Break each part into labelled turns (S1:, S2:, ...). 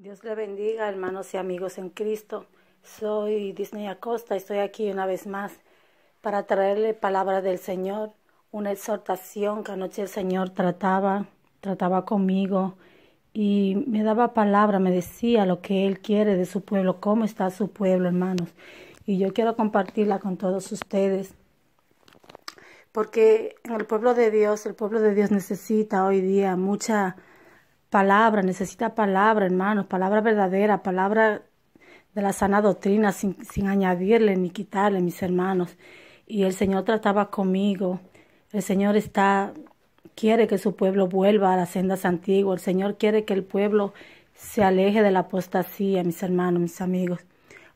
S1: Dios le bendiga, hermanos y amigos en Cristo. Soy Disney Acosta y estoy aquí una vez más para traerle palabra del Señor, una exhortación que anoche el Señor trataba, trataba conmigo y me daba palabra, me decía lo que Él quiere de su pueblo, cómo está su pueblo, hermanos. Y yo quiero compartirla con todos ustedes. Porque en el pueblo de Dios, el pueblo de Dios necesita hoy día mucha palabra, necesita palabra, hermanos, palabra verdadera, palabra de la sana doctrina, sin, añadirle ni quitarle, mis hermanos. Y el Señor trataba conmigo. El Señor está, quiere que su pueblo vuelva a las sendas antiguas. El Señor quiere que el pueblo se aleje de la apostasía, mis hermanos, mis amigos.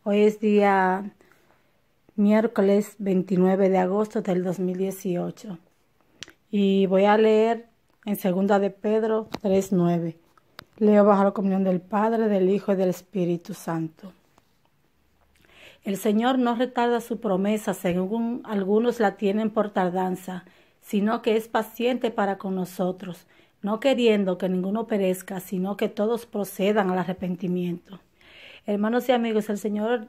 S1: Hoy es día miércoles 29 de agosto del 2018. Y voy a leer en segunda de Pedro 3.9. Leo bajo la comunión del Padre, del Hijo y del Espíritu Santo. El Señor no retarda su promesa, según algunos la tienen por tardanza, sino que es paciente para con nosotros, no queriendo que ninguno perezca, sino que todos procedan al arrepentimiento. Hermanos y amigos, el Señor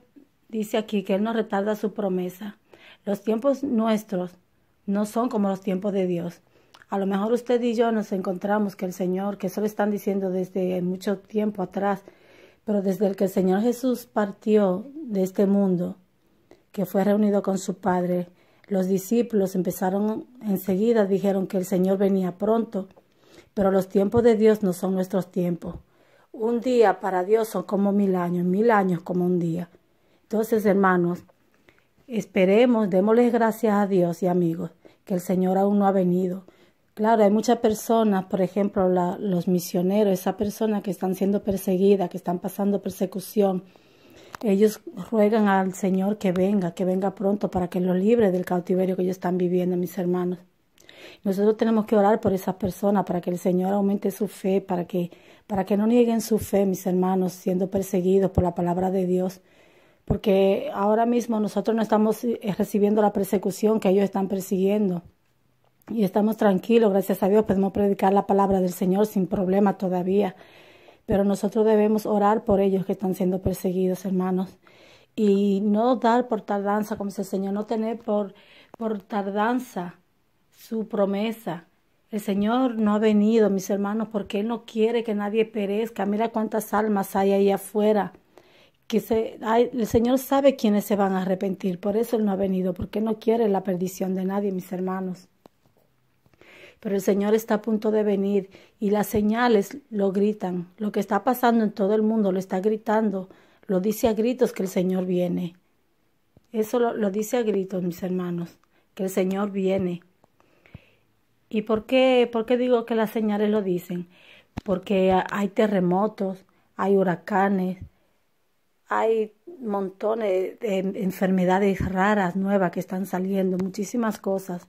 S1: dice aquí que Él no retarda su promesa. Los tiempos nuestros no son como los tiempos de Dios. A lo mejor usted y yo nos encontramos que el Señor, que eso le están diciendo desde mucho tiempo atrás, pero desde el que el Señor Jesús partió de este mundo, que fue reunido con su Padre, los discípulos empezaron enseguida, dijeron que el Señor venía pronto, pero los tiempos de Dios no son nuestros tiempos. Un día para Dios son como mil años, mil años como un día. Entonces, hermanos, esperemos, démosles gracias a Dios y amigos, que el Señor aún no ha venido. Claro, hay muchas personas, por ejemplo, los misioneros, esas personas que están siendo perseguidas, que están pasando persecución, ellos ruegan al Señor que venga, que venga pronto para que los libre del cautiverio que ellos están viviendo, mis hermanos. Nosotros tenemos que orar por esas personas para que el Señor aumente su fe, para que, para que no nieguen su fe, mis hermanos, siendo perseguidos por la palabra de Dios. Porque ahora mismo nosotros no estamos eh, recibiendo la persecución que ellos están persiguiendo y estamos tranquilos, gracias a Dios, podemos predicar la palabra del Señor sin problema todavía. Pero nosotros debemos orar por ellos que están siendo perseguidos, hermanos. Y no dar por tardanza, como dice el Señor, no tener por, tardanza su promesa. El Señor no ha venido, mis hermanos, porque Él no quiere que nadie perezca. Mira cuántas almas hay ahí afuera. Que se, el Señor sabe quiénes se van a arrepentir. Por eso Él no ha venido, porque Él no quiere la perdición de nadie, mis hermanos pero el Señor está a punto de venir y las señales lo gritan. Lo que está pasando en todo el mundo lo está gritando, lo dice a gritos que el Señor viene. Eso lo, dice a gritos, mis hermanos, que el Señor viene. ¿Y por qué, por qué digo que las señales lo dicen? Porque hay terremotos, hay huracanes, hay montones de enfermedades raras, nuevas que están saliendo, muchísimas cosas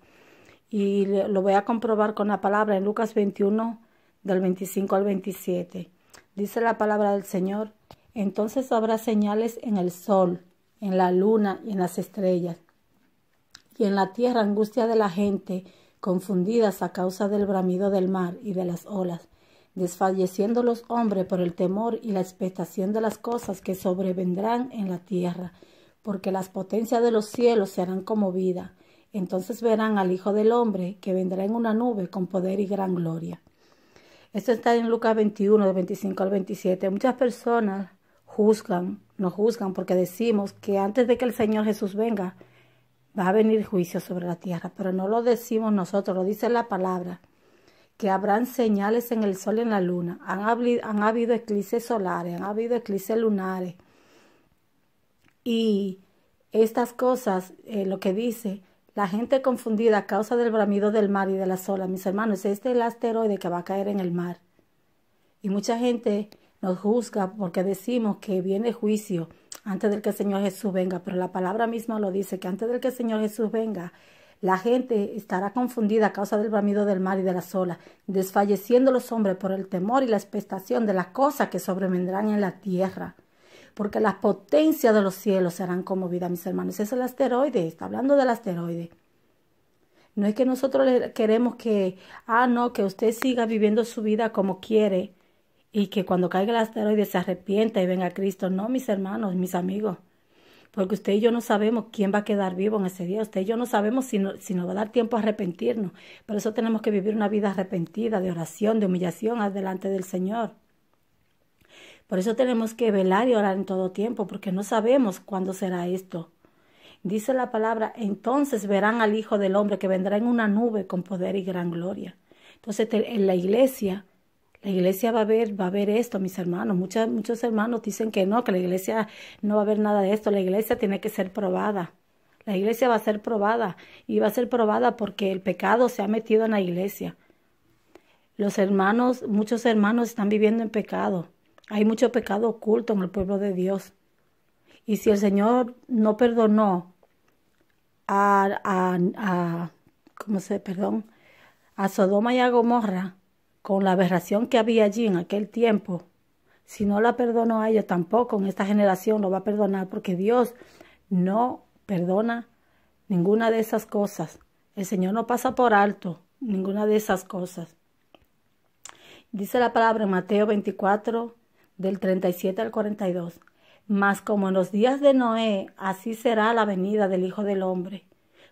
S1: y lo voy a comprobar con la palabra en Lucas 21 del 25 al 27. Dice la palabra del Señor, entonces habrá señales en el sol, en la luna y en las estrellas, y en la tierra angustia de la gente confundidas a causa del bramido del mar y de las olas, desfalleciendo los hombres por el temor y la expectación de las cosas que sobrevendrán en la tierra, porque las potencias de los cielos serán conmovidas entonces verán al Hijo del Hombre que vendrá en una nube con poder y gran gloria. Esto está en Lucas 21, de 25 al 27. Muchas personas juzgan, nos juzgan porque decimos que antes de que el Señor Jesús venga, va a venir juicio sobre la tierra, pero no lo decimos nosotros, lo dice la palabra, que habrán señales en el sol y en la luna, han, habido eclipses solares, han habido eclipses lunares. Y estas cosas, eh, lo que dice, la gente confundida a causa del bramido del mar y de las olas, mis hermanos, este es el asteroide que va a caer en el mar. Y mucha gente nos juzga porque decimos que viene juicio antes del que el Señor Jesús venga, pero la palabra misma lo dice, que antes del que el Señor Jesús venga, la gente estará confundida a causa del bramido del mar y de las olas, desfalleciendo los hombres por el temor y la expectación de las cosas que sobrevendrán en la tierra porque las potencias de los cielos serán vida, mis hermanos. Ese es el asteroide, está hablando del asteroide. No es que nosotros queremos que, ah, no, que usted siga viviendo su vida como quiere y que cuando caiga el asteroide se arrepienta y venga a Cristo. No, mis hermanos, mis amigos, porque usted y yo no sabemos quién va a quedar vivo en ese día. Usted y yo no sabemos si, nos va a dar tiempo a arrepentirnos. Por eso tenemos que vivir una vida arrepentida, de oración, de humillación, delante del Señor. Por eso tenemos que velar y orar en todo tiempo, porque no sabemos cuándo será esto. Dice la palabra, entonces verán al Hijo del Hombre que vendrá en una nube con poder y gran gloria. Entonces en la iglesia, la iglesia va a ver, va a ver esto, mis hermanos. muchos hermanos dicen que no, que la iglesia no va a ver nada de esto. La iglesia tiene que ser probada. La iglesia va a ser probada y va a ser probada porque el pecado se ha metido en la iglesia. Los hermanos, muchos hermanos están viviendo en pecado hay mucho pecado oculto en el pueblo de Dios. Y si el Señor no perdonó a, a, a Sodoma y a Gomorra con la aberración que había allí en aquel tiempo, si no la perdonó a ellos tampoco, en esta generación lo va a perdonar porque Dios no perdona ninguna de esas cosas. El Señor no pasa por alto ninguna de esas cosas. Dice la palabra en Mateo 24, del 37 al 42. Mas como en los días de Noé, así será la venida del Hijo del Hombre.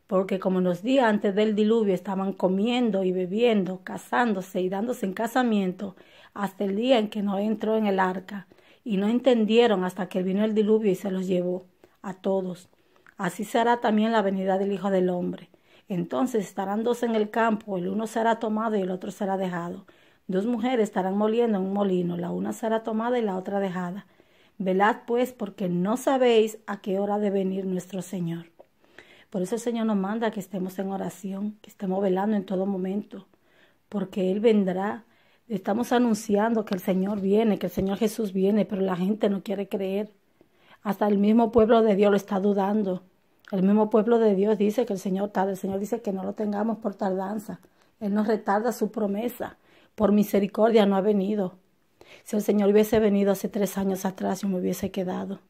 S1: Porque como en los días antes del diluvio estaban comiendo y bebiendo, casándose y dándose en casamiento, hasta el día en que Noé entró en el arca, y no entendieron hasta que vino el diluvio y se los llevó a todos. Así será también la venida del Hijo del Hombre. Entonces estarán dos en el campo, el uno será tomado y el otro será dejado. Dos mujeres estarán moliendo en un molino, la una será tomada y la otra dejada. Velad pues, porque no sabéis a qué hora de venir nuestro Señor. Por eso el Señor nos manda que estemos en oración, que estemos velando en todo momento, porque Él vendrá. Estamos anunciando que el Señor viene, que el Señor Jesús viene, pero la gente no quiere creer. Hasta el mismo pueblo de Dios lo está dudando. El mismo pueblo de Dios dice que el Señor tarda, el Señor dice que no lo tengamos por tardanza. Él nos retarda su promesa por misericordia no ha venido. Si el Señor hubiese venido hace tres años atrás, yo me hubiese quedado,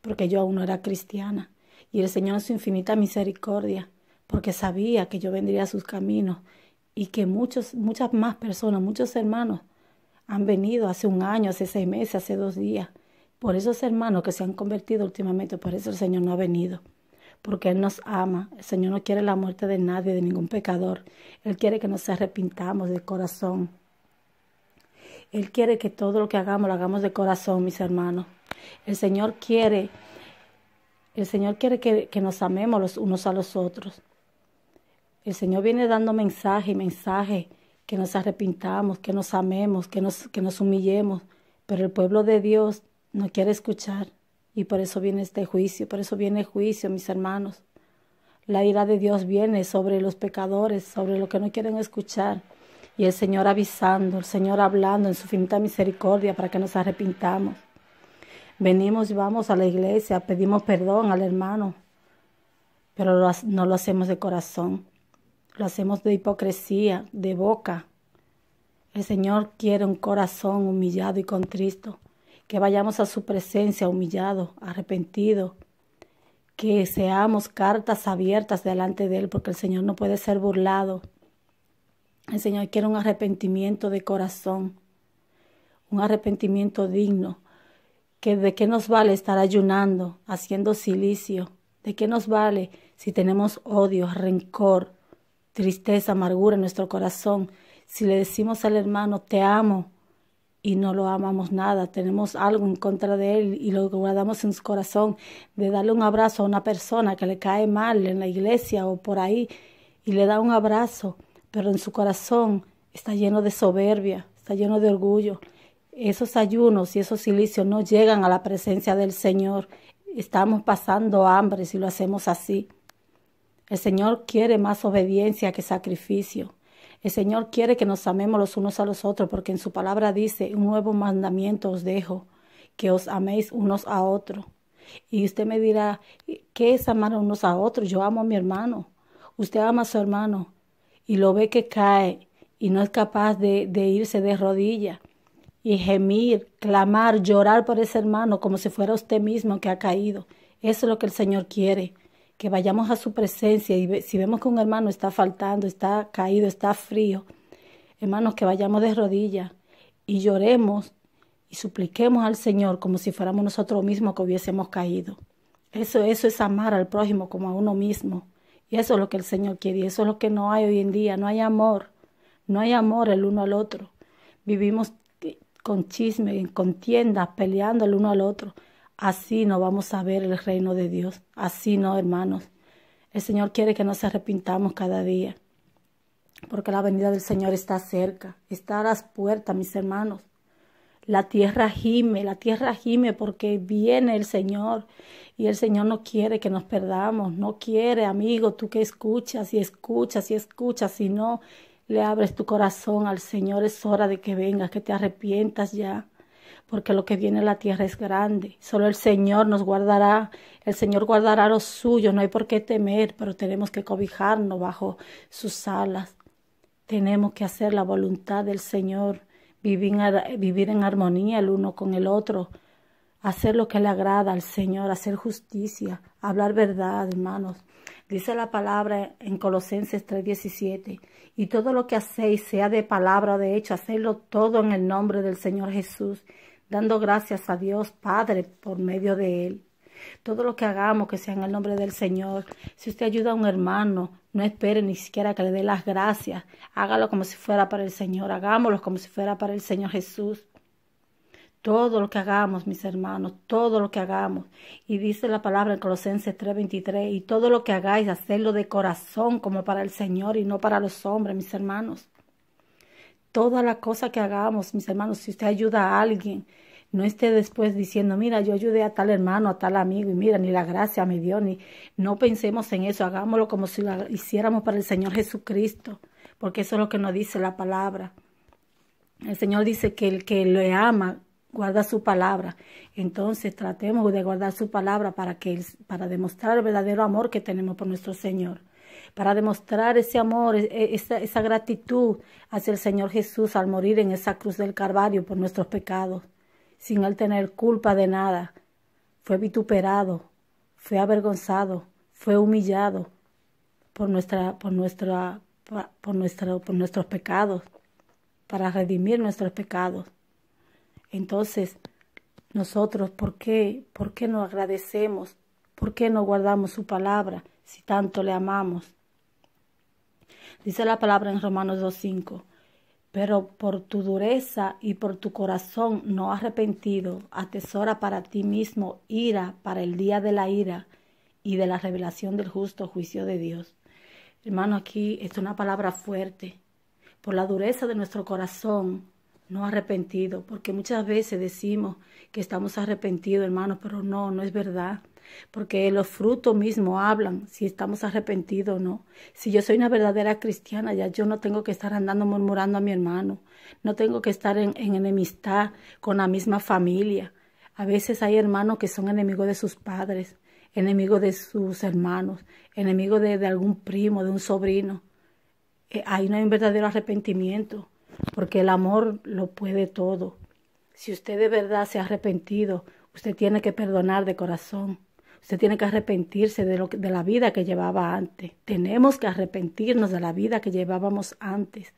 S1: porque yo aún no era cristiana. Y el Señor en su infinita misericordia, porque sabía que yo vendría a sus caminos y que muchos, muchas más personas, muchos hermanos han venido hace un año, hace seis meses, hace dos días. Por esos hermanos que se han convertido últimamente, por eso el Señor no ha venido. Porque Él nos ama. El Señor no quiere la muerte de nadie, de ningún pecador. Él quiere que nos arrepintamos de corazón él quiere que todo lo que hagamos lo hagamos de corazón, mis hermanos. El Señor quiere, el Señor quiere que, nos amemos los unos a los otros. El Señor viene dando mensaje y mensaje, que nos arrepintamos, que nos amemos, que nos, que nos humillemos. Pero el pueblo de Dios no quiere escuchar. Y por eso viene este juicio, por eso viene el juicio, mis hermanos. La ira de Dios viene sobre los pecadores, sobre los que no quieren escuchar y el Señor avisando, el Señor hablando en su finita misericordia para que nos arrepintamos. Venimos y vamos a la iglesia, pedimos perdón al hermano, pero no lo hacemos de corazón, lo hacemos de hipocresía, de boca. El Señor quiere un corazón humillado y contristo, que vayamos a su presencia humillado, arrepentido, que seamos cartas abiertas delante de Él, porque el Señor no puede ser burlado. El Señor quiere un arrepentimiento de corazón, un arrepentimiento digno. Que ¿De qué nos vale estar ayunando, haciendo silicio? ¿De qué nos vale si tenemos odio, rencor, tristeza, amargura en nuestro corazón? Si le decimos al hermano, te amo, y no lo amamos nada, tenemos algo en contra de él y lo guardamos en su corazón, de darle un abrazo a una persona que le cae mal en la iglesia o por ahí, y le da un abrazo pero en su corazón está lleno de soberbia, está lleno de orgullo. Esos ayunos y esos silicios no llegan a la presencia del Señor. Estamos pasando hambre si lo hacemos así. El Señor quiere más obediencia que sacrificio. El Señor quiere que nos amemos los unos a los otros porque en su palabra dice, un nuevo mandamiento os dejo, que os améis unos a otros. Y usted me dirá, ¿qué es amar unos a otros? Yo amo a mi hermano. Usted ama a su hermano y lo ve que cae y no es capaz de, irse de rodillas y gemir, clamar, llorar por ese hermano como si fuera usted mismo que ha caído. Eso es lo que el Señor quiere, que vayamos a su presencia y si vemos que un hermano está faltando, está caído, está frío, hermanos, que vayamos de rodillas y lloremos y supliquemos al Señor como si fuéramos nosotros mismos que hubiésemos caído. Eso, eso es amar al prójimo como a uno mismo. Y eso es lo que el Señor quiere y eso es lo que no hay hoy en día. No hay amor, no hay amor el uno al otro. Vivimos eh, con chisme, en contiendas, peleando el uno al otro. Así no vamos a ver el reino de Dios. Así no, hermanos. El Señor quiere que nos arrepintamos cada día, porque la venida del Señor está cerca, está a las puertas, mis hermanos. La tierra gime, la tierra gime porque viene el Señor y el Señor no quiere que nos perdamos, no quiere, amigo, tú que escuchas y escuchas y escuchas, si no le abres tu corazón al Señor, es hora de que vengas, que te arrepientas ya porque lo que viene a la tierra es grande. Solo el Señor nos guardará, el Señor guardará los suyos, no hay por qué temer, pero tenemos que cobijarnos bajo sus alas. Tenemos que hacer la voluntad del Señor, vivir en, vivir en armonía el uno con el otro, hacer lo que le agrada al Señor, hacer justicia, hablar verdad, hermanos. Dice la palabra en Colosenses 3:17, y todo lo que hacéis, sea de palabra o de hecho, hacedlo todo en el nombre del Señor Jesús, dando gracias a Dios Padre por medio de Él. Todo lo que hagamos que sea en el nombre del Señor. Si usted ayuda a un hermano, no espere ni siquiera que le dé las gracias. Hágalo como si fuera para el Señor. Hagámoslo como si fuera para el Señor Jesús. Todo lo que hagamos, mis hermanos, todo lo que hagamos. Y dice la palabra en Colosenses 3:23, y todo lo que hagáis, hacedlo de corazón como para el Señor y no para los hombres, mis hermanos. Toda la cosa que hagamos, mis hermanos, si usted ayuda a alguien, no esté después diciendo, mira, yo ayudé a tal hermano, a tal amigo, y mira, ni la gracia me dio, ni no pensemos en eso, hagámoslo como si lo hiciéramos para el Señor Jesucristo, porque eso es lo que nos dice la palabra. El Señor dice que el que le ama guarda su palabra. Entonces tratemos de guardar su palabra para, que, para demostrar el verdadero amor que tenemos por nuestro Señor, para demostrar ese amor, e, e, esa, esa gratitud hacia el Señor Jesús al morir en esa cruz del Calvario por nuestros pecados, sin Él tener culpa de nada. Fue vituperado, fue avergonzado, fue humillado por, nuestra, por, nuestra, por, nuestra, por nuestros pecados, para redimir nuestros pecados. Entonces, nosotros, ¿por qué? ¿Por qué no agradecemos? ¿Por qué no guardamos su palabra si tanto le amamos? Dice la palabra en Romanos 2.5, pero por tu dureza y por tu corazón no arrepentido, atesora para ti mismo ira para el día de la ira y de la revelación del justo juicio de Dios. Hermano, aquí es una palabra fuerte. Por la dureza de nuestro corazón no arrepentido, porque muchas veces decimos que estamos arrepentidos, hermanos, pero no, no es verdad, porque los frutos mismos hablan si estamos arrepentidos o no. Si yo soy una verdadera cristiana, ya yo no tengo que estar andando murmurando a mi hermano, no tengo que estar en, enemistad con la misma familia. A veces hay hermanos que son enemigos de sus padres, enemigos de sus hermanos, enemigos de, algún primo, de un sobrino. Eh, ahí no hay un verdadero arrepentimiento porque el amor lo puede todo. Si usted de verdad se ha arrepentido, usted tiene que perdonar de corazón. Usted tiene que arrepentirse de, lo, de la vida que llevaba antes. Tenemos que arrepentirnos de la vida que llevábamos antes.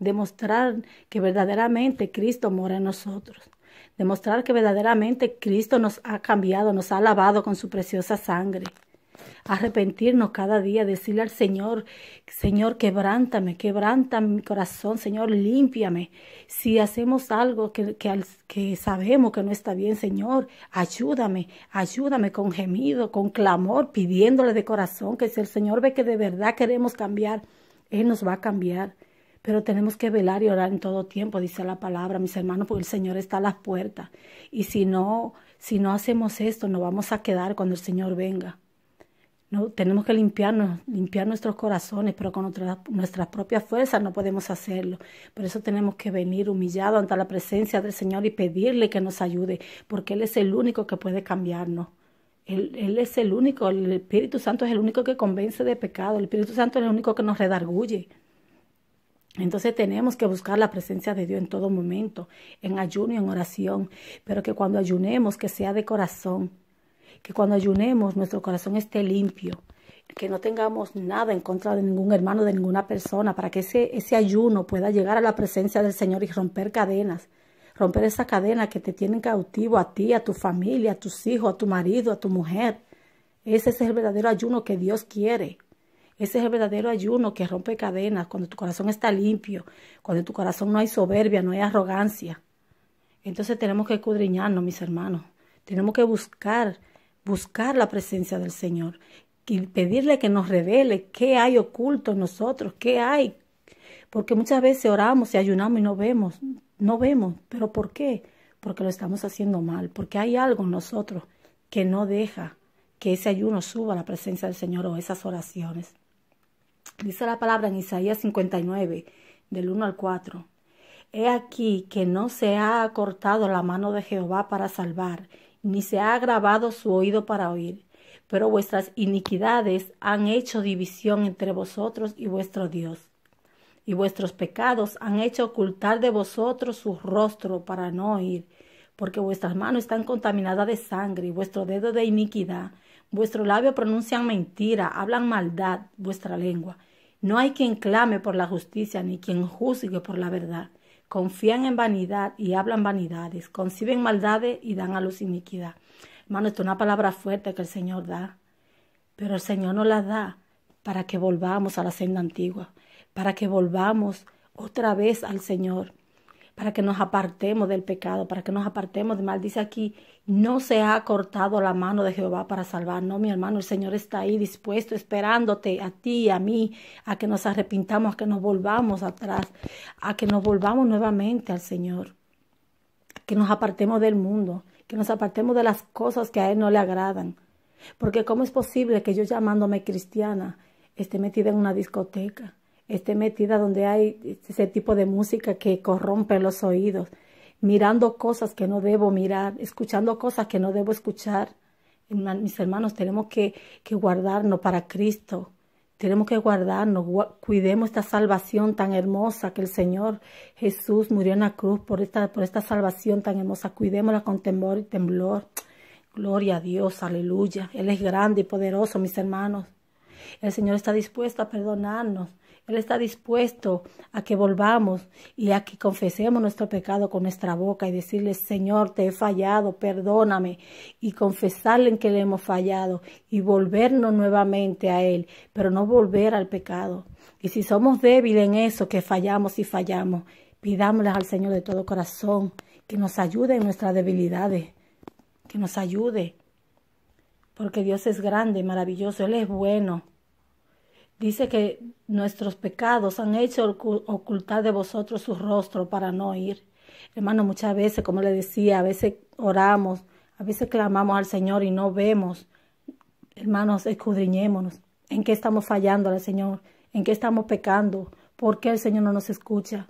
S1: Demostrar que verdaderamente Cristo mora en nosotros. Demostrar que verdaderamente Cristo nos ha cambiado, nos ha lavado con su preciosa sangre arrepentirnos cada día, decirle al Señor, Señor, quebrántame, quebrántame mi corazón, Señor, límpiame. Si hacemos algo que, sabemos que no está bien, Señor, ayúdame, ayúdame con gemido, con clamor, pidiéndole de corazón que si el Señor ve que de verdad queremos cambiar, Él nos va a cambiar. Pero tenemos que velar y orar en todo tiempo, dice la palabra, mis hermanos, porque el Señor está a las puertas. Y si no, si no hacemos esto, nos vamos a quedar cuando el Señor venga tenemos que limpiar nuestros corazones, pero con nuestras propias fuerzas no podemos hacerlo. Por eso tenemos que venir humillados ante la presencia del Señor y pedirle que nos ayude, porque Él es el único que puede cambiarnos. Él, él, es el único, el Espíritu Santo es el único que convence de pecado, el Espíritu Santo es el único que nos redarguye. Entonces tenemos que buscar la presencia de Dios en todo momento, en ayuno y en oración, pero que cuando ayunemos que sea de corazón, que cuando ayunemos nuestro corazón esté limpio, que no tengamos nada en contra de ningún hermano, de ninguna persona, para que ese, ese ayuno pueda llegar a la presencia del Señor y romper cadenas, romper esa cadena que te tienen cautivo a ti, a tu familia, a tus hijos, a tu marido, a tu mujer. Ese es el verdadero ayuno que Dios quiere. Ese es el verdadero ayuno que rompe cadenas, cuando tu corazón está limpio, cuando en tu corazón no hay soberbia, no hay arrogancia. Entonces tenemos que escudriñarnos, mis hermanos. Tenemos que buscar buscar la presencia del Señor y pedirle que nos revele qué hay oculto en nosotros, qué hay. Porque muchas veces oramos y ayunamos y no vemos, no vemos. ¿Pero por qué? Porque lo estamos haciendo mal, porque hay algo en nosotros que no deja que ese ayuno suba a la presencia del Señor o esas oraciones. Dice la palabra en Isaías 59, del 1 al 4. He aquí que no se ha acortado la mano de Jehová para salvar, ni se ha agravado su oído para oír. Pero vuestras iniquidades han hecho división entre vosotros y vuestro Dios. Y vuestros pecados han hecho ocultar de vosotros su rostro para no oír, porque vuestras manos están contaminadas de sangre y vuestro dedo de iniquidad. Vuestro labio pronuncian mentira, hablan maldad, vuestra lengua. No hay quien clame por la justicia, ni quien juzgue por la verdad confían en vanidad y hablan vanidades, conciben maldades y dan a luz iniquidad. Hermano, esto es una palabra fuerte que el Señor da, pero el Señor no la da para que volvamos a la senda antigua, para que volvamos otra vez al Señor, para que nos apartemos del pecado, para que nos apartemos de mal. Dice aquí, no se ha cortado la mano de Jehová para salvarnos, mi hermano, el Señor está ahí dispuesto, esperándote a ti, a mí, a que nos arrepintamos, a que nos volvamos atrás, a que nos volvamos nuevamente al Señor, que nos apartemos del mundo, que nos apartemos de las cosas que a Él no le agradan. Porque ¿cómo es posible que yo llamándome cristiana esté metida en una discoteca? esté metida donde hay ese tipo de música que corrompe los oídos, mirando cosas que no debo mirar, escuchando cosas que no debo escuchar. Mis hermanos, tenemos que, que guardarnos para Cristo. Tenemos que guardarnos, cuidemos esta salvación tan hermosa que el Señor Jesús murió en la cruz por esta, por esta salvación tan hermosa. Cuidémosla con temor y temblor. Gloria a Dios, aleluya. Él es grande y poderoso, mis hermanos. El Señor está dispuesto a perdonarnos él está dispuesto a que volvamos y a que confesemos nuestro pecado con nuestra boca y decirle, Señor, te he fallado, perdóname, y confesarle en que le hemos fallado y volvernos nuevamente a Él, pero no volver al pecado. Y si somos débiles en eso, que fallamos y fallamos, pidámosle al Señor de todo corazón que nos ayude en nuestras debilidades, que nos ayude, porque Dios es grande, maravilloso, Él es bueno. Dice que nuestros pecados han hecho ocultar de vosotros su rostro para no ir, Hermano, muchas veces, como le decía, a veces oramos, a veces clamamos al Señor y no vemos. Hermanos, escudriñémonos. ¿En qué estamos fallando al Señor? ¿En qué estamos pecando? ¿Por qué el Señor no nos escucha?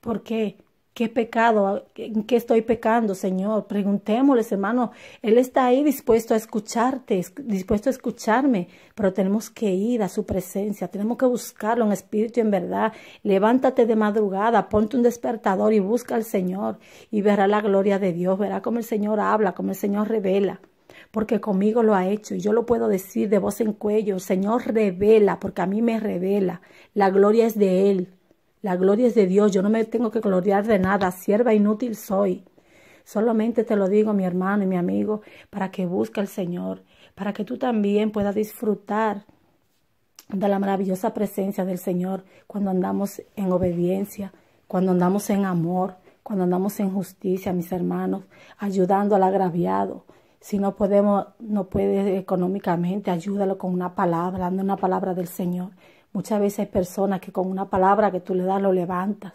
S1: ¿Por qué? ¿Qué pecado? ¿En qué estoy pecando, Señor? Preguntémosles, hermano. Él está ahí dispuesto a escucharte, dispuesto a escucharme, pero tenemos que ir a su presencia, tenemos que buscarlo en espíritu y en verdad. Levántate de madrugada, ponte un despertador y busca al Señor y verá la gloria de Dios, verá cómo el Señor habla, cómo el Señor revela porque conmigo lo ha hecho y yo lo puedo decir de voz en cuello. Señor revela, porque a mí me revela. La gloria es de Él. La gloria es de Dios, yo no me tengo que gloriar de nada, sierva inútil soy. Solamente te lo digo, mi hermano y mi amigo, para que busque al Señor, para que tú también puedas disfrutar de la maravillosa presencia del Señor cuando andamos en obediencia, cuando andamos en amor, cuando andamos en justicia, mis hermanos, ayudando al agraviado. Si no podemos, no puede económicamente, ayúdalo con una palabra, dando una palabra del Señor. Muchas veces hay personas que con una palabra que tú le das lo levantas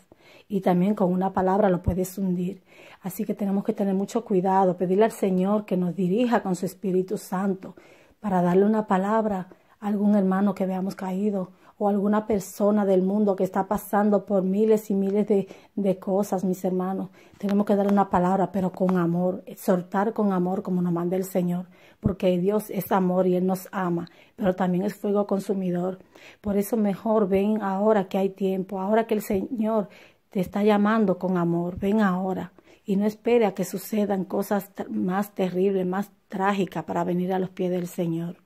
S1: y también con una palabra lo puedes hundir. Así que tenemos que tener mucho cuidado, pedirle al Señor que nos dirija con su Espíritu Santo para darle una palabra a algún hermano que veamos caído o alguna persona del mundo que está pasando por miles y miles de, cosas, mis hermanos. Tenemos que dar una palabra, pero con amor, exhortar con amor como nos manda el Señor, porque Dios es amor y Él nos ama, pero también es fuego consumidor. Por eso mejor ven ahora que hay tiempo, ahora que el Señor te está llamando con amor, ven ahora y no espere a que sucedan cosas más terribles, más trágicas para venir a los pies del Señor.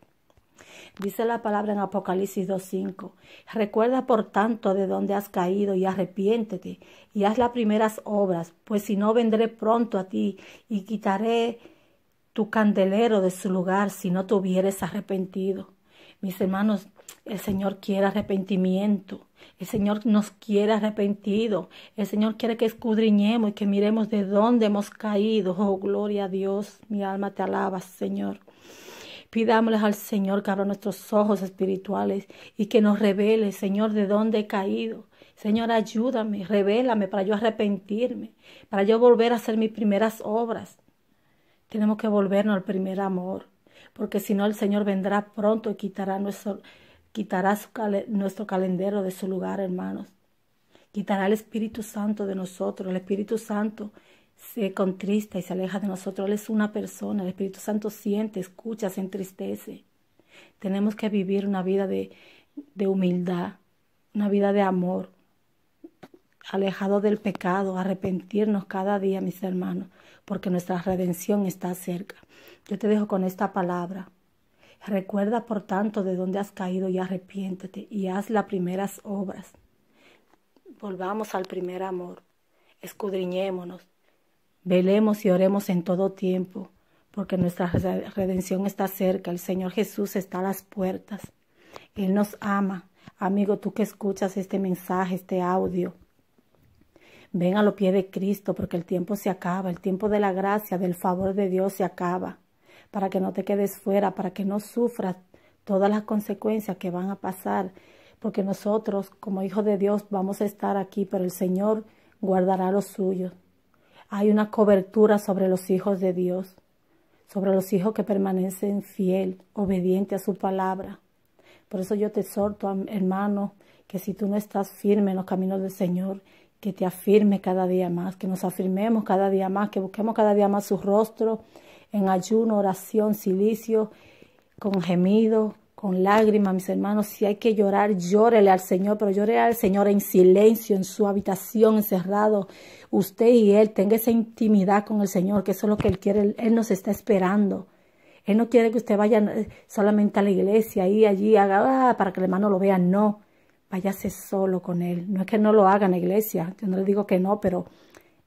S1: Dice la palabra en Apocalipsis 2.5. Recuerda por tanto de dónde has caído y arrepiéntete y haz las primeras obras, pues si no vendré pronto a ti y quitaré tu candelero de su lugar si no te hubieres arrepentido. Mis hermanos, el Señor quiere arrepentimiento. El Señor nos quiere arrepentido. El Señor quiere que escudriñemos y que miremos de dónde hemos caído. Oh, gloria a Dios. Mi alma te alaba, Señor. Pidámosle al Señor que abra nuestros ojos espirituales y que nos revele, Señor, de dónde he caído. Señor, ayúdame, revélame para yo arrepentirme, para yo volver a hacer mis primeras obras. Tenemos que volvernos al primer amor, porque si no el Señor vendrá pronto y quitará nuestro, quitará nuestro calendario de su lugar, hermanos. Quitará el Espíritu Santo de nosotros, el Espíritu Santo se contrista y se aleja de nosotros. Él es una persona, el Espíritu Santo siente, escucha, se entristece. Tenemos que vivir una vida de, de humildad, una vida de amor, alejado del pecado, arrepentirnos cada día, mis hermanos, porque nuestra redención está cerca. Yo te dejo con esta palabra. Recuerda, por tanto, de dónde has caído y arrepiéntete y haz las primeras obras. Volvamos al primer amor. Escudriñémonos Velemos y oremos en todo tiempo, porque nuestra redención está cerca, el Señor Jesús está a las puertas. Él nos ama. Amigo, tú que escuchas este mensaje, este audio, ven a los pies de Cristo, porque el tiempo se acaba, el tiempo de la gracia, del favor de Dios se acaba, para que no te quedes fuera, para que no sufras todas las consecuencias que van a pasar, porque nosotros como hijos de Dios vamos a estar aquí, pero el Señor guardará los suyos hay una cobertura sobre los hijos de Dios, sobre los hijos que permanecen fiel, obediente a su palabra. Por eso yo te exhorto, hermano, que si tú no estás firme en los caminos del Señor, que te afirme cada día más, que nos afirmemos cada día más, que busquemos cada día más su rostro en ayuno, oración, silicio, con gemido, con lágrimas, mis hermanos. Si hay que llorar, llórele al Señor, pero llórele al Señor en silencio, en su habitación, encerrado, usted y Él tenga esa intimidad con el Señor, que eso es lo que Él quiere, Él nos está esperando. Él no quiere que usted vaya eh, solamente a la iglesia y allí haga ah, para que el hermano lo vea, no. Váyase solo con Él. No es que no lo haga en la iglesia, yo no le digo que no, pero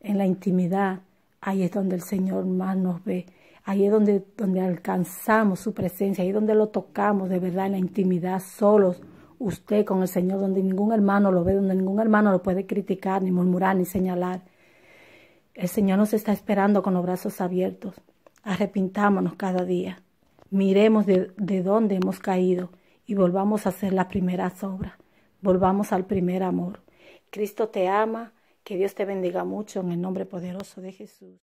S1: en la intimidad, ahí es donde el Señor más nos ve. Ahí es donde, donde alcanzamos su presencia, ahí es donde lo tocamos de verdad, en la intimidad, solos, usted con el Señor, donde ningún hermano lo ve, donde ningún hermano lo puede criticar, ni murmurar, ni señalar. El Señor nos está esperando con los brazos abiertos. Arrepintámonos cada día. Miremos de, dónde hemos caído y volvamos a hacer la primera sobra, Volvamos al primer amor. Cristo te ama. Que Dios te bendiga mucho en el nombre poderoso de Jesús.